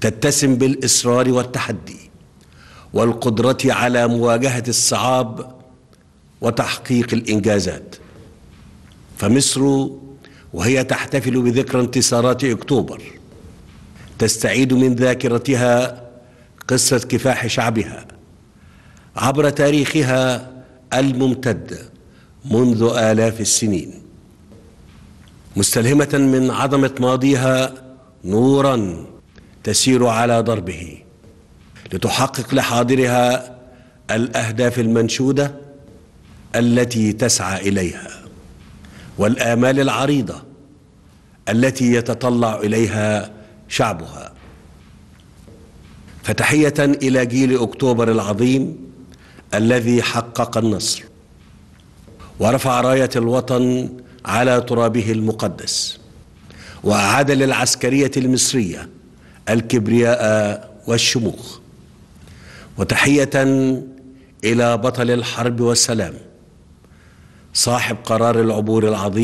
تتسم بالاصرار والتحدي والقدره على مواجهه الصعاب وتحقيق الانجازات فمصر وهي تحتفل بذكرى انتصارات اكتوبر تستعيد من ذاكرتها قصه كفاح شعبها عبر تاريخها الممتد منذ الاف السنين مستلهمه من عظمه ماضيها نورا تسير على ضربه لتحقق لحاضرها الاهداف المنشوده التي تسعى اليها والامال العريضه التي يتطلع اليها شعبها فتحيه الى جيل اكتوبر العظيم الذي حقق النصر ورفع رايه الوطن على ترابه المقدس واعاد للعسكريه المصريه الكبرياء والشموخ وتحية إلى بطل الحرب والسلام صاحب قرار العبور العظيم